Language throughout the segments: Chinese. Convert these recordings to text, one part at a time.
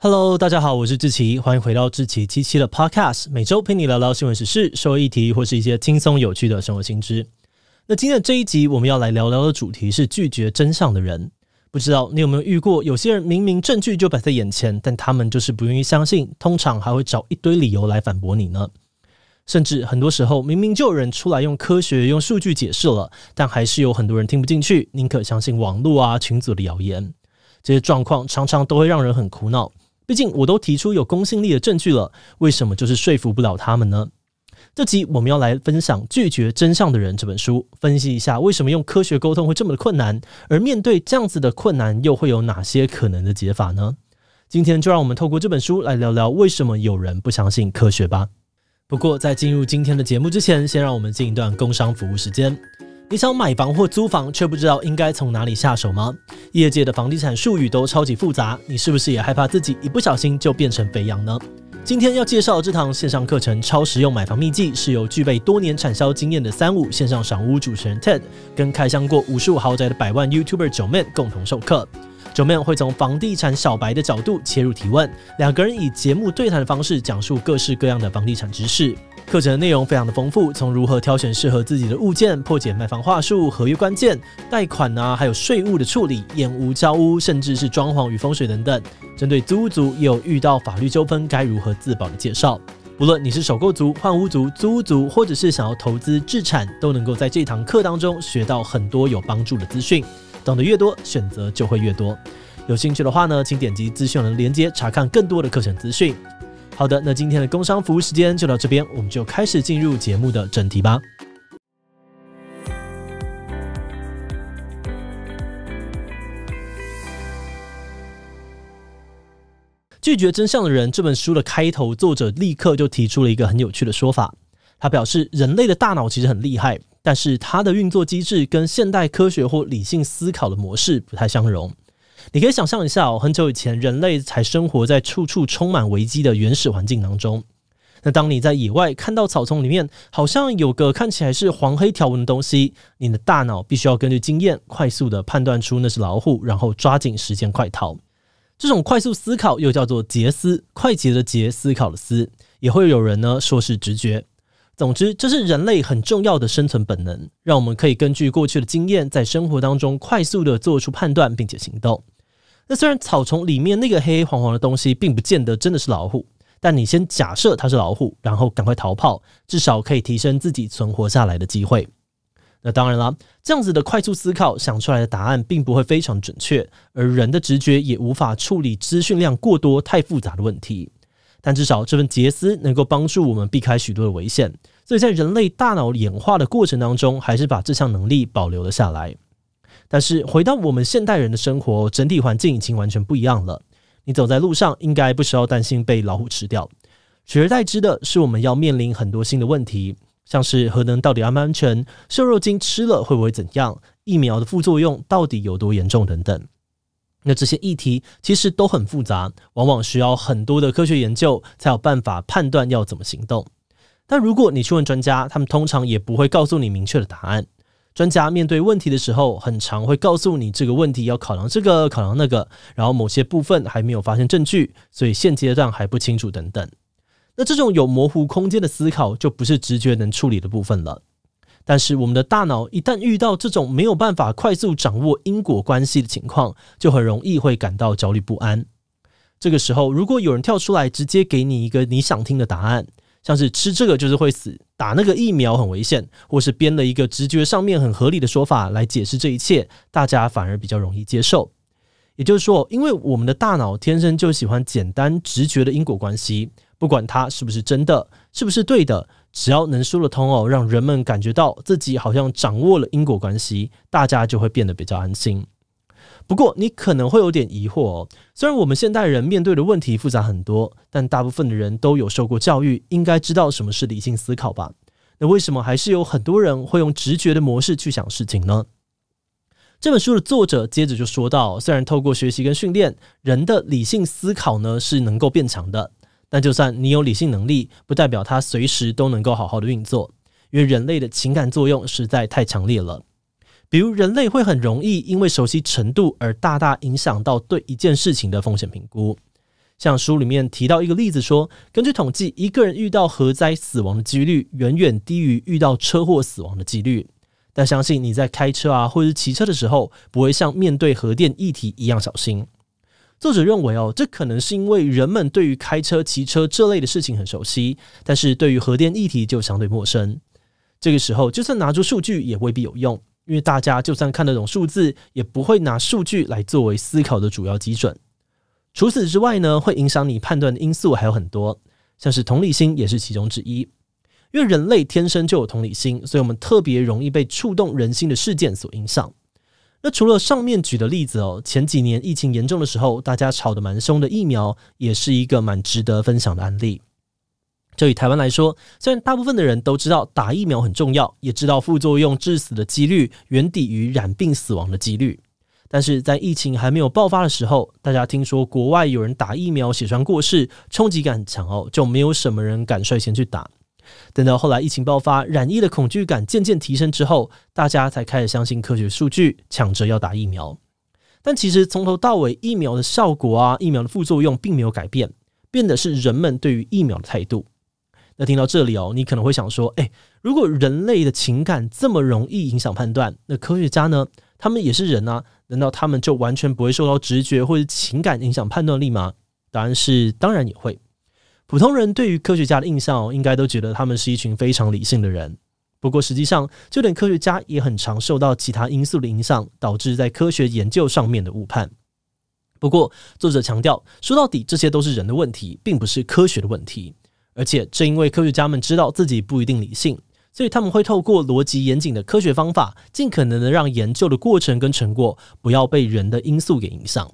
Hello，大家好，我是志奇，欢迎回到志奇七七的 Podcast。每周陪你聊聊新闻时事、社会议题或是一些轻松有趣的生活新知。那今天的这一集，我们要来聊聊的主题是拒绝真相的人。不知道你有没有遇过，有些人明明证据就摆在眼前，但他们就是不愿意相信，通常还会找一堆理由来反驳你呢。甚至很多时候，明明就有人出来用科学、用数据解释了，但还是有很多人听不进去，宁可相信网络啊、群组的谣言。这些状况常常都会让人很苦恼。毕竟我都提出有公信力的证据了，为什么就是说服不了他们呢？这集我们要来分享《拒绝真相的人》这本书，分析一下为什么用科学沟通会这么的困难，而面对这样子的困难又会有哪些可能的解法呢？今天就让我们透过这本书来聊聊为什么有人不相信科学吧。不过在进入今天的节目之前，先让我们进一段工商服务时间。你想买房或租房，却不知道应该从哪里下手吗？业界的房地产术语都超级复杂，你是不是也害怕自己一不小心就变成肥羊呢？今天要介绍这堂线上课程《超实用买房秘籍》，是由具备多年产销经验的三五线上赏屋主持人 Ted，跟开箱过十五豪宅的百万 YouTuber JoeMan 共同授课。JoeMan 会从房地产小白的角度切入提问，两个人以节目对谈的方式讲述各式各样的房地产知识。课程的内容非常的丰富，从如何挑选适合自己的物件，破解卖房话术、合约关键、贷款啊，还有税务的处理、验屋、交屋，甚至是装潢与风水等等。针对租屋族也有遇到法律纠纷该如何自保的介绍。不论你是首购族、换屋族、租屋族，或者是想要投资置产，都能够在这堂课当中学到很多有帮助的资讯。懂得越多，选择就会越多。有兴趣的话呢，请点击资讯栏连接查看更多的课程资讯。好的，那今天的工商服务时间就到这边，我们就开始进入节目的正题吧。拒绝真相的人这本书的开头，作者立刻就提出了一个很有趣的说法，他表示人类的大脑其实很厉害，但是它的运作机制跟现代科学或理性思考的模式不太相容。你可以想象一下哦，很久以前，人类才生活在处处充满危机的原始环境当中。那当你在野外看到草丛里面好像有个看起来是黄黑条纹的东西，你的大脑必须要根据经验快速的判断出那是老虎，然后抓紧时间快逃。这种快速思考又叫做“捷思”，快捷的捷，思考的思。也会有人呢说是直觉。总之，这是人类很重要的生存本能，让我们可以根据过去的经验，在生活当中快速的做出判断，并且行动。那虽然草丛里面那个黑黑黄黄的东西并不见得真的是老虎，但你先假设它是老虎，然后赶快逃跑，至少可以提升自己存活下来的机会。那当然啦，这样子的快速思考想出来的答案并不会非常准确，而人的直觉也无法处理资讯量过多、太复杂的问题。但至少这份杰斯能够帮助我们避开许多的危险，所以在人类大脑演化的过程当中，还是把这项能力保留了下来。但是回到我们现代人的生活，整体环境已经完全不一样了。你走在路上，应该不需要担心被老虎吃掉，取而代之的是，我们要面临很多新的问题，像是核能到底安不安全、瘦肉精吃了会不会怎样、疫苗的副作用到底有多严重等等。那这些议题其实都很复杂，往往需要很多的科学研究才有办法判断要怎么行动。但如果你去问专家，他们通常也不会告诉你明确的答案。专家面对问题的时候，很常会告诉你这个问题要考量这个，考量那个，然后某些部分还没有发现证据，所以现阶段还不清楚等等。那这种有模糊空间的思考，就不是直觉能处理的部分了。但是我们的大脑一旦遇到这种没有办法快速掌握因果关系的情况，就很容易会感到焦虑不安。这个时候，如果有人跳出来直接给你一个你想听的答案，像是吃这个就是会死，打那个疫苗很危险，或是编了一个直觉上面很合理的说法来解释这一切，大家反而比较容易接受。也就是说，因为我们的大脑天生就喜欢简单直觉的因果关系，不管它是不是真的，是不是对的，只要能说得通哦，让人们感觉到自己好像掌握了因果关系，大家就会变得比较安心。不过，你可能会有点疑惑哦。虽然我们现代人面对的问题复杂很多，但大部分的人都有受过教育，应该知道什么是理性思考吧？那为什么还是有很多人会用直觉的模式去想事情呢？这本书的作者接着就说到，虽然透过学习跟训练，人的理性思考呢是能够变强的，但就算你有理性能力，不代表它随时都能够好好的运作，因为人类的情感作用实在太强烈了。比如，人类会很容易因为熟悉程度而大大影响到对一件事情的风险评估。像书里面提到一个例子，说根据统计，一个人遇到核灾死亡的几率远远低于遇到车祸死亡的几率。但相信你在开车啊，或者是骑车的时候，不会像面对核电议题一样小心。作者认为，哦，这可能是因为人们对于开车、骑车这类的事情很熟悉，但是对于核电议题就相对陌生。这个时候，就算拿出数据，也未必有用。因为大家就算看得懂数字，也不会拿数据来作为思考的主要基准。除此之外呢，会影响你判断的因素还有很多，像是同理心也是其中之一。因为人类天生就有同理心，所以我们特别容易被触动人心的事件所影响。那除了上面举的例子哦，前几年疫情严重的时候，大家吵得蛮凶的疫苗，也是一个蛮值得分享的案例。就以台湾来说，虽然大部分的人都知道打疫苗很重要，也知道副作用致死的几率远低于染病死亡的几率，但是在疫情还没有爆发的时候，大家听说国外有人打疫苗血栓过世，冲击感很强哦，就没有什么人敢率先去打。等到后来疫情爆发，染疫的恐惧感渐渐提升之后，大家才开始相信科学数据，抢着要打疫苗。但其实从头到尾，疫苗的效果啊，疫苗的副作用并没有改变，变的是人们对于疫苗的态度。那听到这里哦，你可能会想说：“哎，如果人类的情感这么容易影响判断，那科学家呢？他们也是人啊，难道他们就完全不会受到直觉或者情感影响判断力吗？”答案是：当然也会。普通人对于科学家的印象，应该都觉得他们是一群非常理性的人。不过，实际上就连科学家也很常受到其他因素的影响，导致在科学研究上面的误判。不过，作者强调，说到底，这些都是人的问题，并不是科学的问题。而且正因为科学家们知道自己不一定理性，所以他们会透过逻辑严谨的科学方法，尽可能的让研究的过程跟成果不要被人的因素给影响。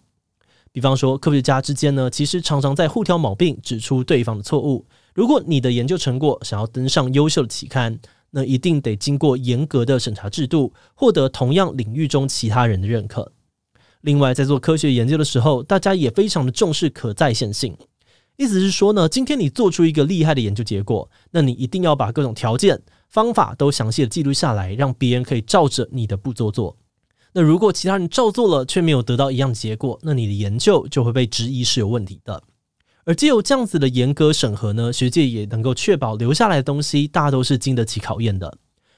比方说，科学家之间呢，其实常常在互挑毛病，指出对方的错误。如果你的研究成果想要登上优秀的期刊，那一定得经过严格的审查制度，获得同样领域中其他人的认可。另外，在做科学研究的时候，大家也非常的重视可再现性。意思是说呢，今天你做出一个厉害的研究结果，那你一定要把各种条件、方法都详细的记录下来，让别人可以照着你的步骤做。那如果其他人照做了却没有得到一样结果，那你的研究就会被质疑是有问题的。而既有这样子的严格审核呢，学界也能够确保留下来的东西大都是经得起考验的。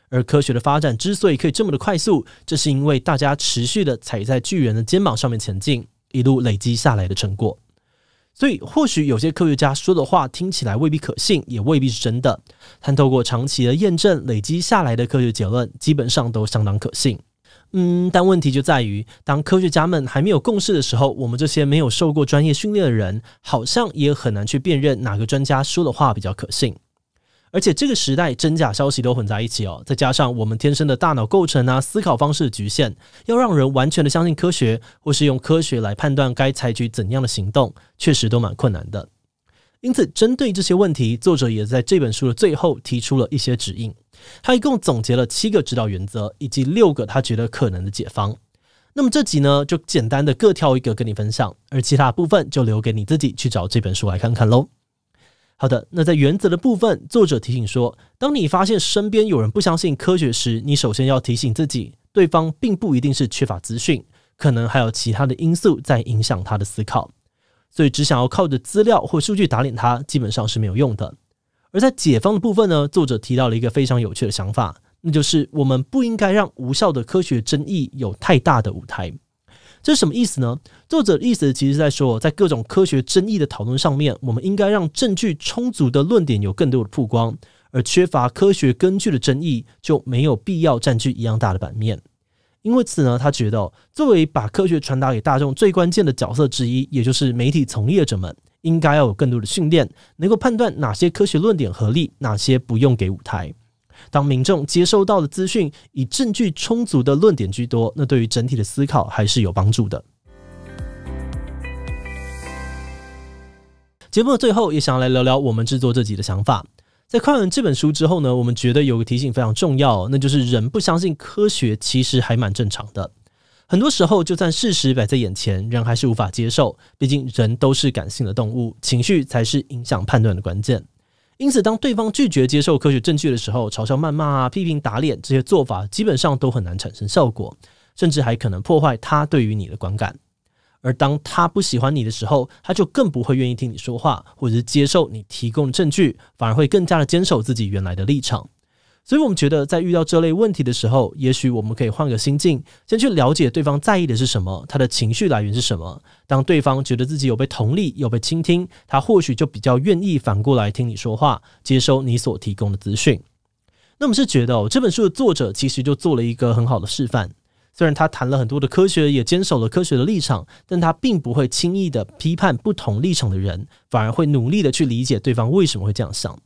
而科学的发展之所以可以这么的快速，这是因为大家持续的踩在巨人的肩膀上面前进，一路累积下来的成果。所以，或许有些科学家说的话听起来未必可信，也未必是真的。但透过长期的验证累积下来的科学结论，基本上都相当可信。嗯，但问题就在于，当科学家们还没有共识的时候，我们这些没有受过专业训练的人，好像也很难去辨认哪个专家说的话比较可信。而且这个时代真假消息都混在一起哦，再加上我们天生的大脑构成啊、思考方式的局限，要让人完全的相信科学，或是用科学来判断该采取怎样的行动，确实都蛮困难的。因此，针对这些问题，作者也在这本书的最后提出了一些指引。他一共总结了七个指导原则，以及六个他觉得可能的解方。那么这集呢，就简单的各挑一个跟你分享，而其他部分就留给你自己去找这本书来看看喽。好的，那在原则的部分，作者提醒说，当你发现身边有人不相信科学时，你首先要提醒自己，对方并不一定是缺乏资讯，可能还有其他的因素在影响他的思考，所以只想要靠着资料或数据打脸他，基本上是没有用的。而在解放的部分呢，作者提到了一个非常有趣的想法，那就是我们不应该让无效的科学争议有太大的舞台。这是什么意思呢？作者的意思其实在说，在各种科学争议的讨论上面，我们应该让证据充足的论点有更多的曝光，而缺乏科学根据的争议就没有必要占据一样大的版面。因为此呢，他觉得作为把科学传达给大众最关键的角色之一，也就是媒体从业者们，应该要有更多的训练，能够判断哪些科学论点合理，哪些不用给舞台。当民众接收到的资讯以证据充足的论点居多，那对于整体的思考还是有帮助的。节目的最后也想要来聊聊我们制作这集的想法。在看完这本书之后呢，我们觉得有个提醒非常重要，那就是人不相信科学其实还蛮正常的。很多时候，就算事实摆在眼前，人还是无法接受，毕竟人都是感性的动物，情绪才是影响判断的关键。因此，当对方拒绝接受科学证据的时候，嘲笑、谩骂啊、批评、打脸这些做法，基本上都很难产生效果，甚至还可能破坏他对于你的观感。而当他不喜欢你的时候，他就更不会愿意听你说话，或者是接受你提供的证据，反而会更加的坚守自己原来的立场。所以我们觉得，在遇到这类问题的时候，也许我们可以换个心境，先去了解对方在意的是什么，他的情绪来源是什么。当对方觉得自己有被同理、有被倾听，他或许就比较愿意反过来听你说话，接收你所提供的资讯。那我们是觉得哦，这本书的作者其实就做了一个很好的示范。虽然他谈了很多的科学，也坚守了科学的立场，但他并不会轻易的批判不同立场的人，反而会努力的去理解对方为什么会这样想。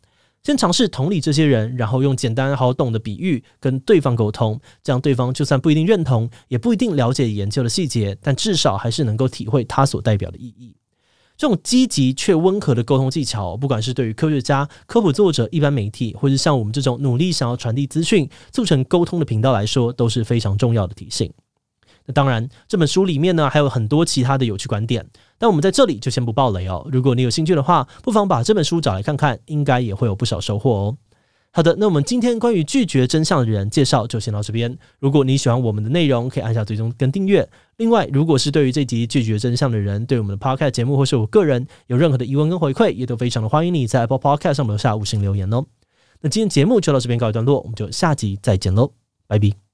先尝试同理这些人，然后用简单好懂的比喻跟对方沟通，这样对方就算不一定认同，也不一定了解研究的细节，但至少还是能够体会它所代表的意义。这种积极却温和的沟通技巧，不管是对于科学家、科普作者、一般媒体，或是像我们这种努力想要传递资讯、促成沟通的频道来说，都是非常重要的提醒。那当然，这本书里面呢，还有很多其他的有趣观点。那我们在这里就先不爆雷哦。如果你有兴趣的话，不妨把这本书找来看看，应该也会有不少收获哦。好的，那我们今天关于拒绝真相的人介绍就先到这边。如果你喜欢我们的内容，可以按下最终跟订阅。另外，如果是对于这集拒绝真相的人对我们的 podcast 节目或是我个人有任何的疑问跟回馈，也都非常的欢迎你在 Apple Podcast 上留下五星留言哦。那今天节目就到这边告一段落，我们就下集再见喽，拜拜。